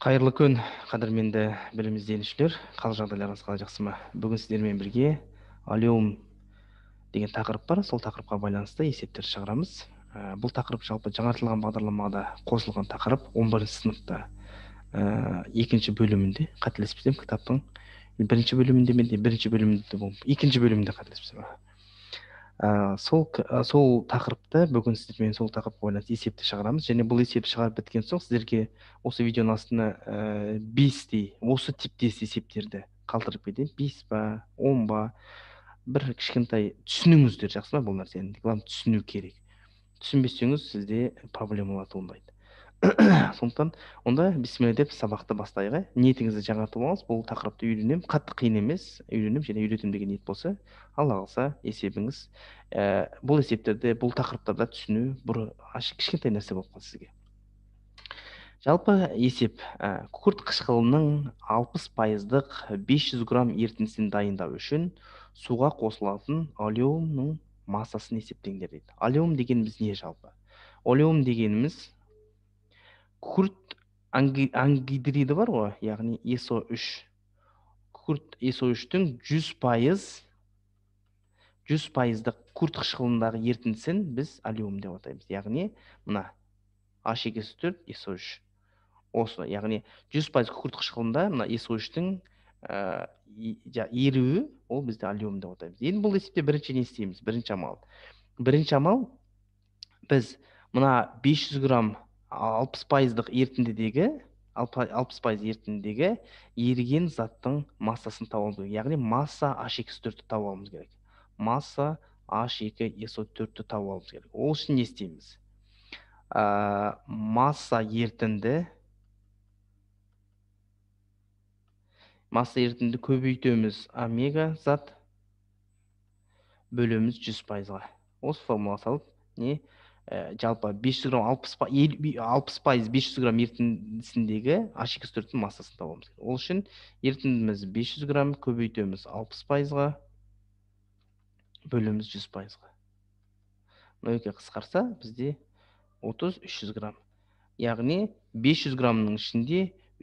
қайырлы күн қадірменді білім ізденушілер қал жағдайларыңыз қалай жақсы ма бүгін сіздермен бірге алеум деген тақырып бар сол тақырыпқа байланысты есептер шығарамыз ә, бұл тақырып жалпы жаңартылған бағдарламада қосылған тақырып 11 бірінші сыныпта ә, екінші бөлімінде қателеспесем кітаптың бірінші бөлімінде мен бірінші бөлімінде екінші бөлімінде қателеспесем ә, сол ә, сол тақырыпты бүгін сіздермен сол тақырыпқа байланысты есепті шығарамыз және бұл есепті шығарып біткен соң сіздерге осы видеоның астына ә, бестей осы типтес есептерді қалдырып кетейін бес па он ба бір кішкентай түсініңіздер жақсы ма бұл нәрсені главное түсіну керек түсінбесеңіз сізде проблемалар туындайды сондықтан онда бисмилля деп сабақты бастайық иә ниетіңізді жаңартып алыңыз бұл тақырыпты үйренемін қатты қиын емес үйренемін және үйретемін деген ниет болса алла қаласа есебіңіз ә, бұл есептерді бұл тақырыптарда түсіну бір кішкентай нәрсе болып қалды сізге жалпы есеп ә, күкірт қышқылының алпыс пайыздық 500 грамм ерітіндісін дайындау үшін суға қосылатын олеумның массасын есептеңдер дейді олеум дегеніміз не жалпы олеум дегеніміз күкірт ангидриді бар ғой яғни со үш күкірт со үштің жүз пайыз жүз пайыздық күкірт қышқылындағы ерітіндісін біз алюм деп атаймыз яғни мына h екі с төрт со үш осы яғни жүз пайыз күкірт қышқылында мына со үштің ә, еруі ол бізде алюм деп атаймыз енді бұл есепте бірінші не істейміз бірінші амал бірінші амал біз мына 500 грамм алпыс пайыздық ерітіндідегі алпыс пайыз ерітіндідегі еріген заттың массасын тауып керек яғни масса h екі төртті тауып алуымыз керек масса h екі со төртті тауып алуымыз керек ол үшін не істейміз ә, масса ерітінді масса ерітінді көбейтеміз омега зат бөлеміз жүз пайызға осы формула салып не Э, жалпы 500 грамм 60 пайыз 500 грамм ерітіндісіндегі h 2 4 тің массасын табамыз ол үшін ертіндіміз 500 грамм көбейтеміз 60 пайызға бөлеміз 100 пайызға мынаекі қысқарса бізде 30 300 грамм яғни 500 грамның ішінде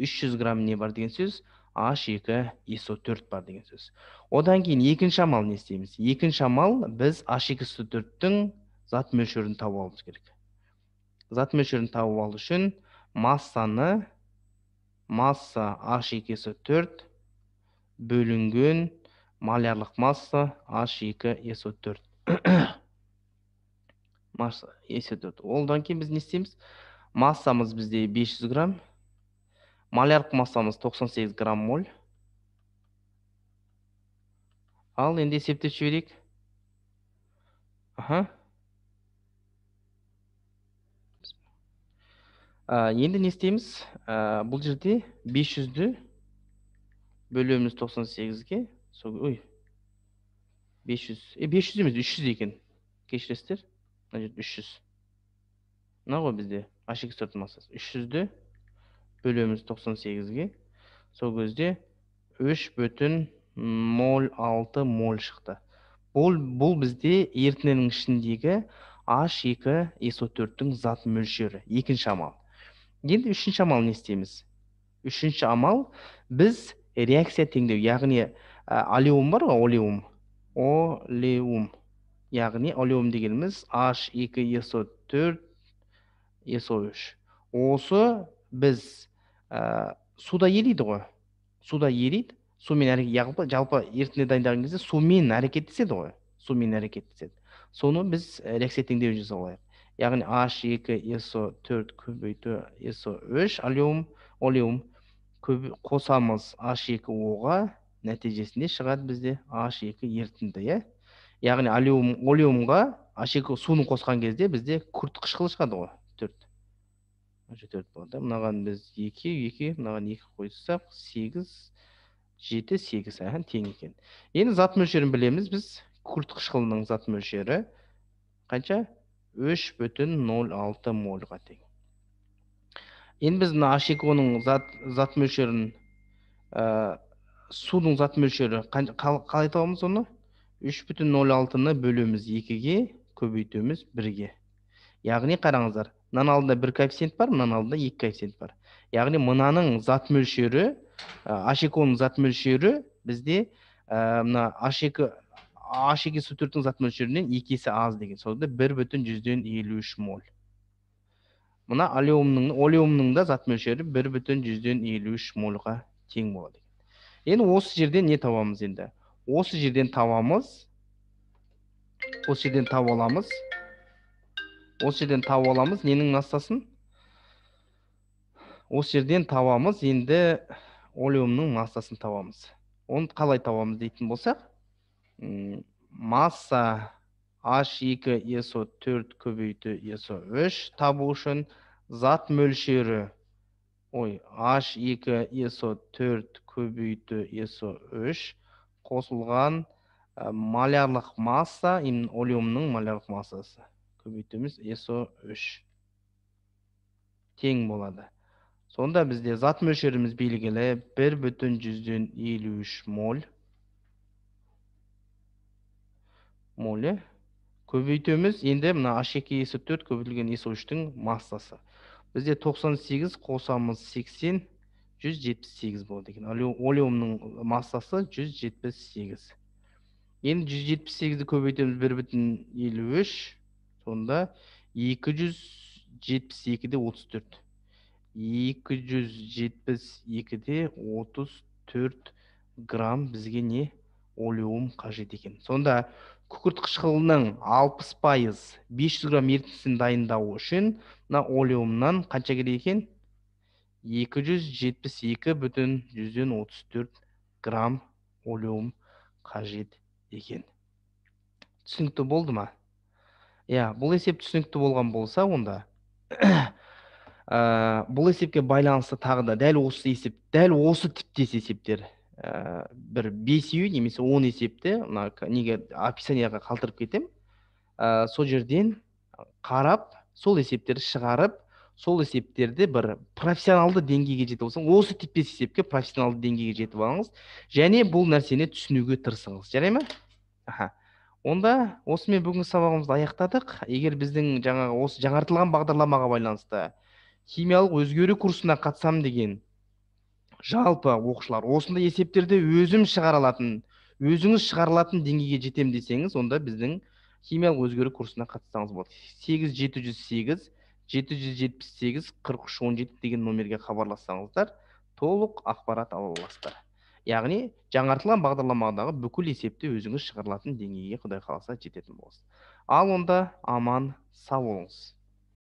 300 грамм не бар деген сөз h 2 so 4 бар деген сөз одан кейін екінші амал не істейміз екінші амал біз h 2 so 4тің зат мөлшерін тауып алуымыз керек зат мөлшерін тауып алу үшін массаны масса h екесі төрт бөлінген малярлық масса h 2 со төрт масса со төрт одан кейін біз не істейміз массамыз бізде 500 грамм малярлық массамыз 98 грамм моль ал енді есептеп жіберейік аха ә, енді не істейміз ә, бұл жерде 500-ді бөлеміз 98-ге сол ой 500 е 500 емес 300 екен кешіресіздер мына жерде 300 мына ғой бізде h2 төрттің 300-ді бөлеміз 98-ге сол кезде 3 бүтін ноль алты моль шықты бұл бұл бізде ерітіндінің ішіндегі H2SO4-тің зат мөлшері екінші амал енді үшінші амал не істейміз үшінші амал біз реакция теңдеу яғни ә, алеум бар ғой олеум олеум яғни олеум дегеніміз h екі со төрт со үш осы біз ә, суда ериді ғой суда ериді сумен әрекет жалпы, жалпы ерітінді дайындаған кезде сумен әрекеттеседі ғой сумен әрекеттеседі соны біз реакция теңдеуін жасап алайық яғни h2 so4 көбейту so3 алюм олиум қосамыз h2o-ға нәтижесінде шығады бізде h2 ертінді иә яғни алюм олиумға h2 суны қосқан кезде бізде күрт қышқылы шығады ғой төрт төрт болады мынаған біз екі екі мынаған екі қойсақ сегіз жеті сегіз аха тең екен енді зат мөлшерін білеміз біз күрт қышқылының зат мөлшері қанша үш бүтін нөл алты мольға тең енді біз мына ашеконың зат зат мөлшерін ә, судың зат мөлшері қалай табамыз оны үш бүтін нөл алтыны бөлеміз екіге көбейтеміз бірге яғни қараңыздар мынаның алдында бір коэффициент бар мынаның алдында екі коэффициент бар яғни мынаның зат мөлшері ә, ашеконың зат мөлшері бізде ә, мына аш екі h екі с зат мөлшерінен екі есе аз деген сонда бір бүтін жүзден елу үш моль мына алеумның олеумның да зат мөлшері бір бүтін жүзден елу үш мольға тең болады енді осы жерден не табамыз енді осы жерден табамыз осы жерден таба аламыз осы жерден таба аламыз ненің массасын осы жерден табамыз енді олеумның массасын табамыз оны қалай табамыз дейтін болсақ масса H2 SO4 көбейті SO3 табу үшін зат мөлшері ой H2 SO4 көбейті SO3 қосылған ә, малярлық масса именно олиумның малярлық массасы көбейтуіміз SO3 тең болады сонда бізде зат мөлшеріміз белгілі бір бүтін жүзден елу үш моль моле көбейтеміз енді мына h 2 есі төрт көбейтілген so3-тің массасы бізде 98 қосамыз 80 178 болды екен олеумның массасы 178 енді 178-ді көбейтеміз бір бүтін елу үш сонда 272-де 34 272-де 34 грамм бізге не олеум қажет екен сонда күкірт қышқылының алпыс пайыз 500 грамм ерітіндісін дайындау үшін мына олиумнан қанша керек екен екі бүтін жүзден төрт грамм олеум қажет екен түсінікті болды ма иә бұл есеп түсінікті болған болса онда ә, бұл есепке байланысты тағы да дәл осы есеп дәл осы типтес есептер ә, бір бесеу немесе он есепті мына неге описанияға қалдырып кетемін ә, э, сол жерден қарап сол есептерді шығарып сол есептерді бір профессионалды деңгейге жетіп алсаң осы типтес есепке профессионалды деңгейге жетіп алыңыз және бұл нәрсені түсінуге тырысыңыз жарай ма аха онда осымен бүгінгі сабағымызды аяқтадық егер біздің жаңағы осы жаңартылған бағдарламаға байланысты химиялық өзгеру курсына қатысамын деген жалпы оқушылар осындай есептерді өзім шығара алатын өзіңіз шығара алатын деңгейге жетемін десеңіз онда біздің химиялық өзгеру курсына қатыссаңыз болады сегіз жеті жүз сегіз жеті жүз жетпіс сегіз қырық үш он жеті деген номерге хабарлассаңыздар толық ақпарат ала аласыздар яғни жаңартылған бағдарламадағы бүкіл есепті өзіңіз шығарылатын деңгейге құдай қаласа жететін боласыз ал онда аман сау болыңыз